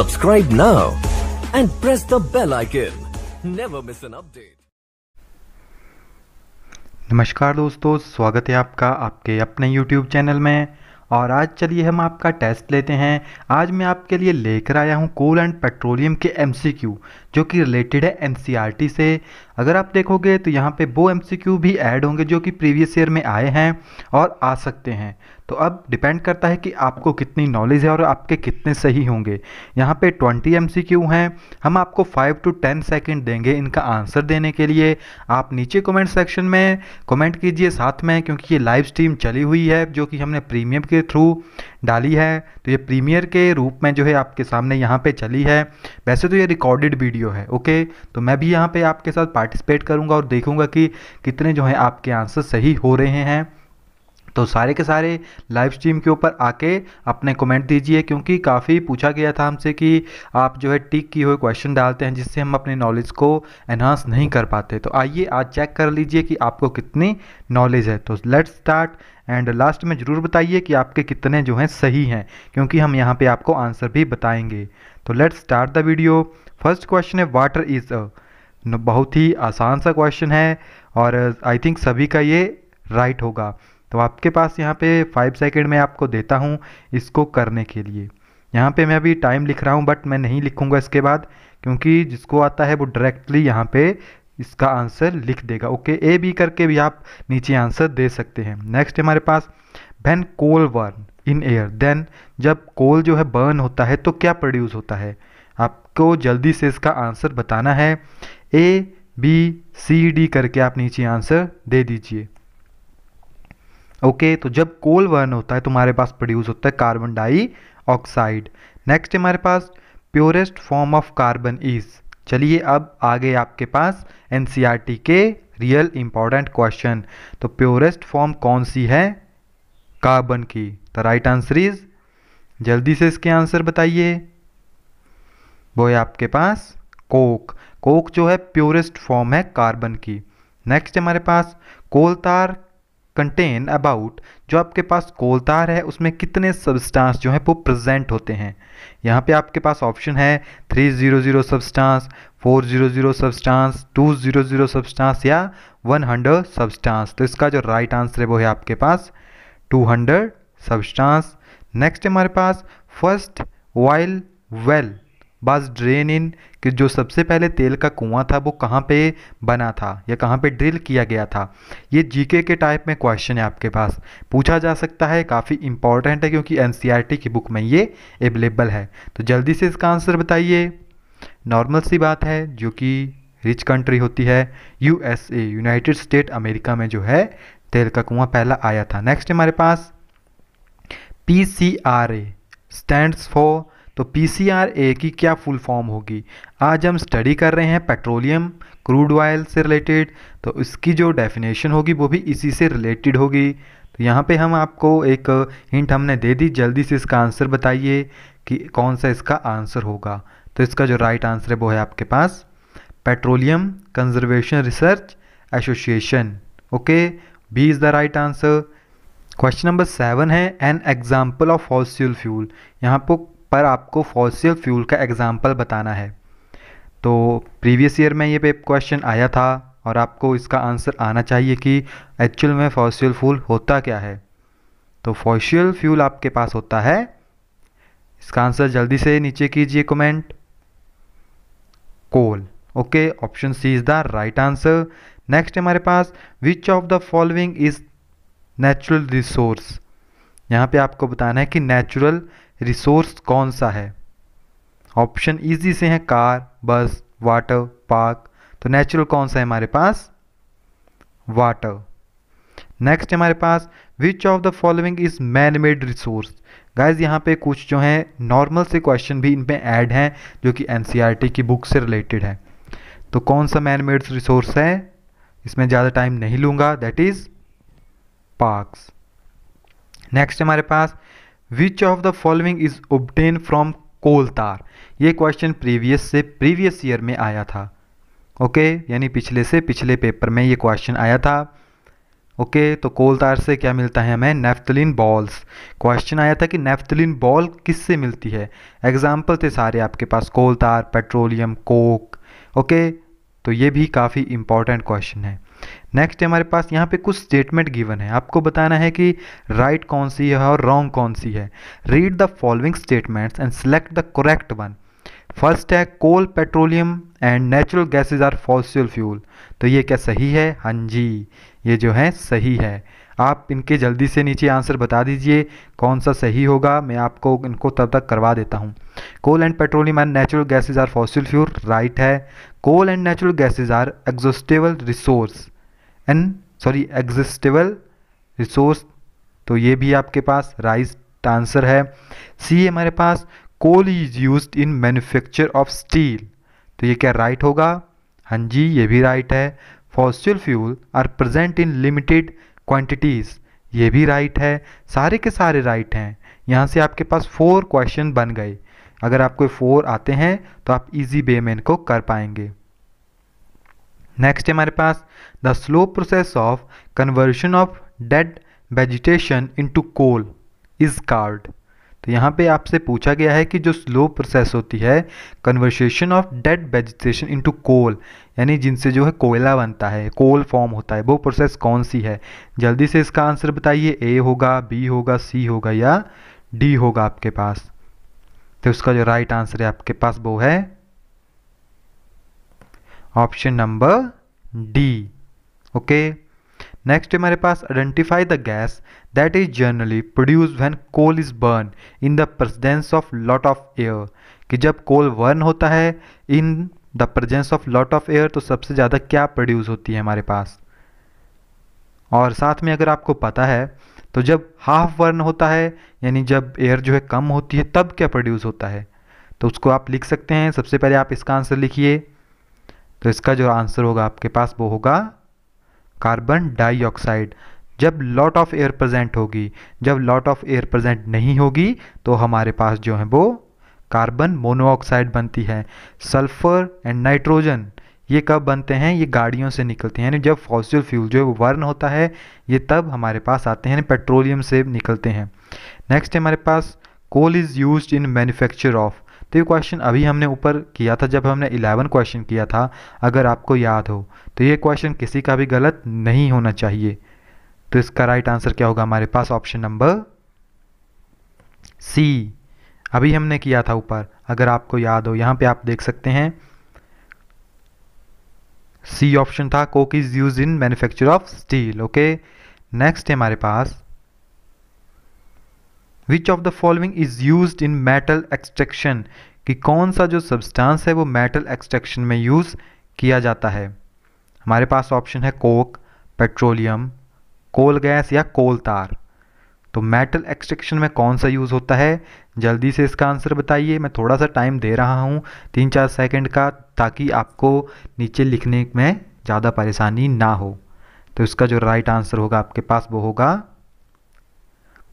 Subscribe now and press the bell icon. Never miss an update. नमस्कार दोस्तों स्वागत है आपका आपके अपने YouTube चैनल में और आज चलिए हम आपका टेस्ट लेते हैं आज मैं आपके लिए लेकर आया हूँ कोल एंड पेट्रोलियम के एमसीक्यू जो कि रिलेटेड है एनसीईआरटी e से अगर आप देखोगे तो यहाँ पे वो एम भी ऐड होंगे जो कि प्रीवियस ईयर में आए हैं और आ सकते हैं तो अब डिपेंड करता है कि आपको कितनी नॉलेज है और आपके कितने सही होंगे यहाँ पे 20 एम हैं हम आपको 5 टू 10 सेकंड देंगे इनका आंसर देने के लिए आप नीचे कमेंट सेक्शन में कमेंट कीजिए साथ में क्योंकि ये लाइव स्ट्रीम चली हुई है जो कि हमने प्रीमियम के थ्रू डाली है तो ये प्रीमियर के रूप में जो है आपके सामने यहाँ पर चली है वैसे तो ये रिकॉर्डेड वीडियो है ओके तो मैं भी यहाँ पर आपके साथ पार्टी पार्टिसिपेट करूँगा और देखूँगा कि कितने जो हैं आपके आंसर सही हो रहे हैं तो सारे के सारे लाइव स्ट्रीम के ऊपर आके अपने कमेंट दीजिए क्योंकि काफ़ी पूछा गया था हमसे कि आप जो है टिक किए हुए क्वेश्चन डालते हैं जिससे हम अपने नॉलेज को एनहांस नहीं कर पाते तो आइए आज चेक कर लीजिए कि आपको कितनी नॉलेज है तो लेट्स स्टार्ट एंड लास्ट में ज़रूर बताइए कि आपके कितने जो हैं सही हैं क्योंकि हम यहाँ पर आपको आंसर भी बताएंगे तो let's start the video first question है वाटर इज़ अ बहुत ही आसान सा क्वेश्चन है और आई थिंक सभी का ये राइट होगा तो आपके पास यहाँ पे फाइव सेकेंड में आपको देता हूँ इसको करने के लिए यहाँ पे मैं अभी टाइम लिख रहा हूँ बट मैं नहीं लिखूँगा इसके बाद क्योंकि जिसको आता है वो डायरेक्टली यहाँ पे इसका आंसर लिख देगा ओके ए बी करके भी आप नीचे आंसर दे सकते हैं नेक्स्ट हमारे पास when coal burn in air then जब कोल जो है बर्न होता है तो क्या प्रोड्यूस होता है आपको जल्दी से इसका आंसर बताना है ए बी सी डी करके आप नीचे आंसर दे दीजिए ओके okay, तो जब कोल वर्न होता है तो हमारे पास प्रोड्यूस होता है कार्बन डाई ऑक्साइड नेक्स्ट हमारे पास purest form of carbon is चलिए अब आगे आपके पास एन e के रियल इंपॉर्टेंट क्वेश्चन तो प्योरेस्ट फॉर्म कौन सी है कार्बन की तो राइट आंसर इज जल्दी से इसके आंसर बताइए वो है आपके पास कोक कोक जो है प्योरेस्ट फॉर्म है कार्बन की नेक्स्ट हमारे पास कोलतार कंटेन अबाउट जो आपके पास कोलतार है उसमें कितने सब्सटेंस जो हैं वो प्रेजेंट होते हैं यहाँ पे आपके पास ऑप्शन है three zero zero substance four zero zero substance two zero zero substance या वन हंड्रेड सब्सटेंस तो इसका जो राइट आंसर है वो है आपके पास टू हंड्रेड सब्सटेंस नेक्स्ट हमारे पास first oil well was drilled in कि जो सबसे पहले तेल का कुआं था वो कहाँ पे बना था या कहाँ पे ड्रिल किया गया था ये जीके के टाइप में क्वेश्चन है आपके पास पूछा जा सकता है काफ़ी इंपॉर्टेंट है क्योंकि एन e की बुक में ये अवेलेबल है तो जल्दी से इसका आंसर बताइए नॉर्मल सी बात है जो कि रिच कंट्री होती है यू यूनाइटेड स्टेट अमेरिका में जो है तेल का कुआं पहला आया था नेक्स्ट हमारे पास P C R A stand for तो ए की क्या फुल फॉर्म होगी आज हम स्टडी कर रहे हैं पेट्रोलियम क्रूड ऑयल से रिलेटेड तो इसकी जो डेफिनेशन होगी वो भी इसी से रिलेटेड होगी तो यहाँ पे हम आपको एक हिंट हमने दे दी जल्दी से इसका आंसर बताइए कि कौन सा इसका आंसर होगा तो इसका जो राइट आंसर है वो है आपके पास petroleum conservation research association okay B is the right answer question number seven है an example of fossil fuel यहाँ पर पर आपको फॉसिल फ्यूल का एग्ज़ाम्पल बताना है तो प्रीवियस ईयर में ये पे क्वेश्चन आया था और आपको इसका आंसर आना चाहिए कि एक्चुअल में फॉसिल फ्यूल होता क्या है तो फॉसिल फ्यूल आपके पास होता है इसका आंसर जल्दी से नीचे कीजिए comment coal okay option C is the right answer next हमारे पास which of the following is natural resource यहाँ पे आपको बताना है कि नेचुरल रिसोर्स कौन सा है ऑप्शन इजी से है कार बस वाटर पार्क तो नेचुरल कौन सा है हमारे पास वाटर नेक्स्ट हमारे पास which of the following is man made resource guys यहाँ पे कुछ जो है नॉर्मल से क्वेश्चन भी इनमें ऐड हैं जो कि एन e की बुक से रिलेटेड है तो कौन सा मैन मेड रिसोर्स है इसमें ज़्यादा टाइम नहीं लूंगा दैट इज़ पार्क्स नेक्स्ट हमारे पास which of the following is obtained from coal tar ये क्वेश्चन प्रीवियस से प्रीवियस ईयर में आया था ओके okay? यानी पिछले से पिछले पेपर में ये क्वेश्चन आया था ओके okay? तो कोल तार से क्या मिलता है हमें नेफ्थलिन बॉल्स क्वेश्चन आया था कि नेफ्थलिन बॉल किससे मिलती है एग्जाम्पल थे सारे आपके पास कोल तार पेट्रोलियम कोक ओके okay? तो ये भी काफ़ी इंपॉर्टेंट क्वेश्चन है नेक्स्ट हमारे पास यहाँ पे कुछ स्टेटमेंट गिवन है आपको बताना है कि राइट right कौन सी है और रॉन्ग कौन सी है read the following statements and select the correct one first है coal petroleum and natural gases are fossil fuel तो ये क्या सही है हाँ जी ये जो है सही है आप इनके जल्दी से नीचे आंसर बता दीजिए कौन सा सही होगा मैं आपको इनको तब तक करवा देता हूँ coal and petroleum and natural gases are fossil fuel right है coal and natural gases are exhaustible resource and sorry exhaustible resource तो ये भी आपके पास राइस आंसर है सी हमारे पास coal is use in manufacture of steel तो ये क्या राइट होगा हाँ जी ये भी राइट है fossil fuel are present in limited quantities ये भी राइट है सारे के सारे राइट हैं यहाँ से आपके पास फोर क्वेश्चन बन गए अगर आपको फोर आते हैं तो आप इजी बेमेन को कर पाएंगे नेक्स्ट है हमारे पास the slow process of conversion of dead vegetation into coal is called तो यहाँ पे आपसे पूछा गया है कि जो स्लो प्रोसेस होती है conversation of dead vegetation into coal यानी जिनसे जो है कोयला बनता है कोल फॉर्म होता है वो प्रोसेस कौन सी है जल्दी से इसका आंसर बताइए ए होगा बी होगा सी होगा या डी होगा आपके पास तो उसका जो राइट आंसर है आपके पास वो है option number D okay next हमारे पास identify the gas that is generally produce when coal is burn in the presence of lot of air कि जब कोल बर्न होता है in the presence of lot of air तो सबसे ज़्यादा क्या प्रोड्यूस होती है हमारे पास और साथ में अगर आपको पता है तो जब हाफ वर्न होता है यानी जब एयर जो है कम होती है तब क्या प्रोड्यूस होता है तो उसको आप लिख सकते हैं सबसे पहले आप इसका आंसर लिखिए तो इसका जो आंसर होगा आपके पास वो होगा कार्बन डाइऑक्साइड जब लॉट ऑफ एयर प्रेजेंट होगी जब लॉट ऑफ एयर प्रेजेंट नहीं होगी तो हमारे पास जो है वो कार्बन मोनोऑक्साइड बनती है सल्फर एंड नाइट्रोजन ये कब बनते हैं ये गाड़ियों से निकलते हैं यानी जब फॉसिल फ्यूल जो है वो वर्न होता है ये तब हमारे पास आते हैं पेट्रोलियम से निकलते हैं नेक्स्ट हमारे पास coal is use in manufacture of तो ये क्वेश्चन अभी हमने ऊपर किया था जब हमने इलेवन क्वेश्चन किया था अगर आपको याद हो तो ये क्वेश्चन किसी का भी गलत नहीं होना चाहिए तो इसका राइट आंसर क्या होगा हमारे पास ऑप्शन नंबर सी अभी हमने किया था ऊपर अगर आपको याद हो यहाँ पे आप देख सकते हैं सी ऑप्शन था coke is use in manufacture of steel okay next है हमारे पास which of the following is use in metal extraction कि कौन सा जो सब्सटेंस है वो मेटल एक्सट्रैक्शन में यूज़ किया जाता है हमारे पास ऑप्शन है कोक पेट्रोलियम कोल गैस या कोल तार तो मेटल एक्सट्रैक्शन में कौन सा यूज़ होता है जल्दी से इसका आंसर बताइए मैं थोड़ा सा टाइम दे रहा हूँ तीन चार सेकंड का ताकि आपको नीचे लिखने में ज़्यादा परेशानी ना हो तो इसका जो राइट आंसर होगा आपके पास वो होगा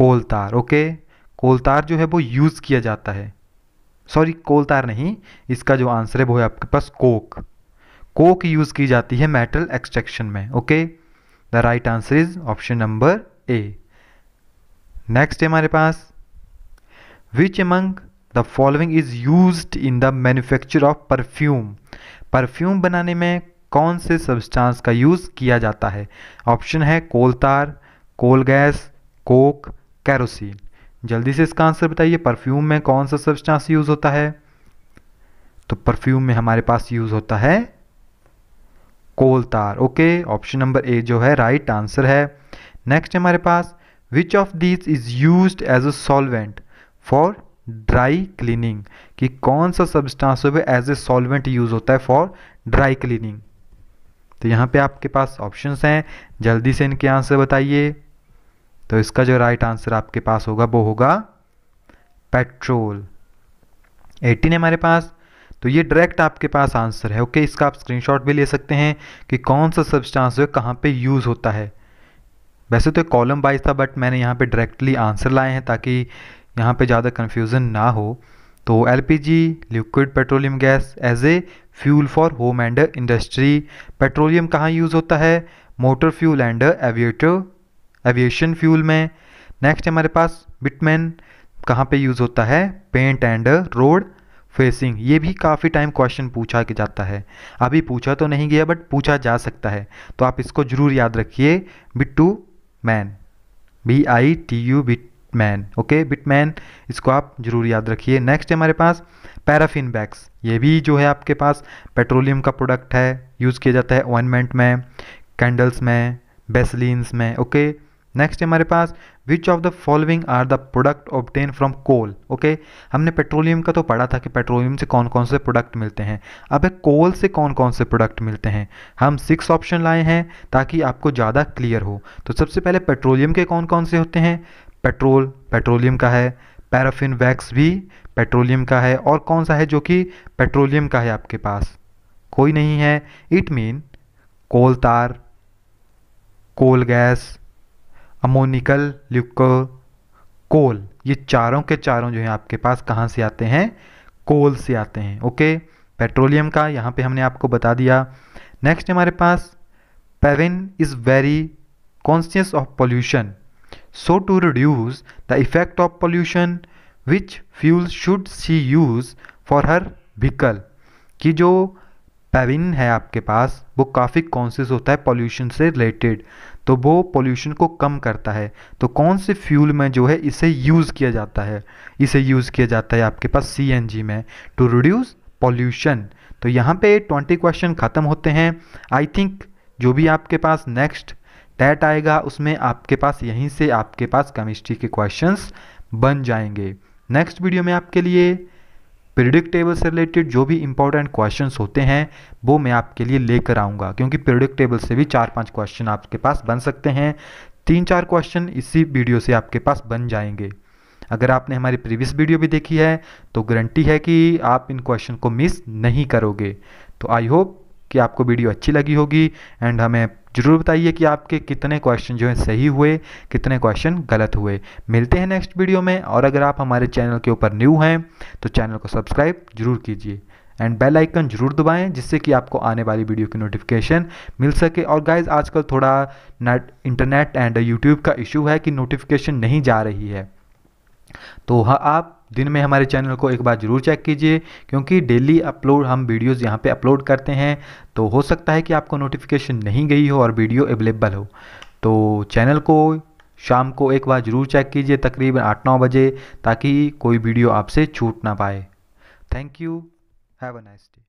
कोलतार ओके कोलतार जो है वो यूज़ किया जाता है सॉरी कोलतार नहीं इसका जो आंसर है वो है आपके पास कोक कोक यूज़ की जाती है मेटल एक्सट्रैक्शन में okay the right answer is option number A next है हमारे पास which among the following is use in the manufacture of perfume perfume बनाने में कौन से सब्सटेंस का यूज़ किया जाता है ऑप्शन है coal tar coal gas coke kerosene जल्दी से इसका आंसर बताइए परफ्यूम में कौन सा सब्सटेंस यूज होता है तो परफ्यूम में हमारे पास यूज होता है कोल तार ओके ऑप्शन नंबर ए जो है राइट right आंसर है नेक्स्ट हमारे पास which of this is use as a solvent for dry cleaning कि कौन सा substance as a solvent use होता है फॉर ड्राई क्लीनिंग तो यहां पे आपके पास ऑप्शंस हैं जल्दी से इनके आंसर बताइए तो इसका जो राइट आंसर आपके पास होगा वो होगा पेट्रोल 18 है हमारे पास तो ये डायरेक्ट आपके पास आंसर है ओके इसका आप स्क्रीनशॉट भी ले सकते हैं कि कौन सा सब्सटेंस जो है कहाँ पे यूज़ होता है वैसे तो कॉलम वाइज था बट मैंने यहाँ पे डायरेक्टली आंसर लाए हैं ताकि यहाँ पे ज़्यादा कन्फ्यूज़न ना हो तो L liquid petroleum gas as a fuel for home and industry petroleum कहाँ यूज़ होता है motor fuel and aviator aviation fuel में नेक्स्ट हमारे पास बिटमैन कहाँ पे यूज़ होता है पेंट एंड रोड फेसिंग ये भी काफ़ी टाइम क्वेश्चन पूछा के जाता है अभी पूछा तो नहीं गया बट पूछा जा सकता है तो आप इसको जरूर याद रखिए bitumen B I T U bitumen okay bitumen इसको आप जरूर याद रखिए नेक्स्ट हमारे पास पैराफिन बैग्स ये भी जो है आपके पास पेट्रोलियम का प्रोडक्ट है यूज़ किया जाता है ऑइनमेंट में कैंडल्स में बेसलिनस में ओके okay? नेक्स्ट हमारे पास which of the following are the product obtain from coal okay हमने पेट्रोलियम का तो पढ़ा था कि पेट्रोलियम से कौन कौन से प्रोडक्ट मिलते हैं अब कोल से कौन कौन से प्रोडक्ट मिलते हैं हम सिक्स ऑप्शन लाए हैं ताकि आपको ज़्यादा क्लियर हो तो सबसे पहले पेट्रोलियम के कौन कौन से होते हैं पेट्रोल पेट्रोलियम का है पैराफिन वैक्स भी पेट्रोलियम का है और कौन सा है जो कि पेट्रोलियम का है आपके पास कोई नहीं है इट मीन कोल तार कोल गैस अमोनिकल कोल ये चारों के चारों जो है आपके पास कहाँ से आते हैं कोल से आते हैं ओके पेट्रोलियम का यहाँ पे हमने आपको बता दिया नेक्स्ट हमारे पास Pavin is very conscious of pollution so to reduce the effect of pollution which fuel should she use for her vehicle कि जो पेविन है आपके पास वो काफ़ी कॉन्शियस होता है पॉल्यूशन से रिलेटेड तो वो पोल्यूशन को कम करता है तो कौन से फ्यूल में जो है इसे यूज़ किया जाता है इसे यूज़ किया जाता है आपके पास सी में टू रिड्यूस पॉल्यूशन तो यहाँ पे ट्वेंटी क्वेश्चन ख़त्म होते हैं आई थिंक जो भी आपके पास नेक्स्ट टैट आएगा उसमें आपके पास यहीं से आपके पास केमिस्ट्री के क्वेश्चंस बन जाएंगे नेक्स्ट वीडियो में आपके लिए पीरियडिक टेबल से रिलेटेड जो भी इंपॉर्टेंट क्वेश्चंस होते हैं वो मैं आपके लिए लेकर आऊँगा क्योंकि पीरियडिक टेबल से भी चार पांच क्वेश्चन आपके पास बन सकते हैं तीन चार क्वेश्चन इसी वीडियो से आपके पास बन जाएंगे अगर आपने हमारी प्रीवियस वीडियो भी देखी है तो गारंटी है कि आप इन क्वेश्चन को मिस नहीं करोगे तो आई होप कि आपको वीडियो अच्छी लगी होगी एंड हमें ज़रूर बताइए कि आपके कितने क्वेश्चन जो हैं सही हुए कितने क्वेश्चन गलत हुए मिलते हैं नेक्स्ट वीडियो में और अगर आप हमारे चैनल के ऊपर न्यू हैं तो चैनल को सब्सक्राइब जरूर कीजिए एंड बेल आइकन जरूर दबाएं जिससे कि आपको आने वाली वीडियो की नोटिफिकेशन मिल सके और गाइज आजकल थोड़ा नेट इंटरनेट एंड यूट्यूब का इशू है कि नोटिफिकेशन नहीं जा रही है तो हाँ आप दिन में हमारे चैनल को एक बार ज़रूर चेक कीजिए क्योंकि डेली अपलोड हम वीडियोज़ यहाँ पे अपलोड करते हैं तो हो सकता है कि आपको नोटिफिकेशन नहीं गई हो और वीडियो अवेलेबल हो तो चैनल को शाम को एक बार ज़रूर चेक कीजिए तकरीबन आठ नौ बजे ताकि कोई वीडियो आपसे छूट ना पाए thank you have a nice day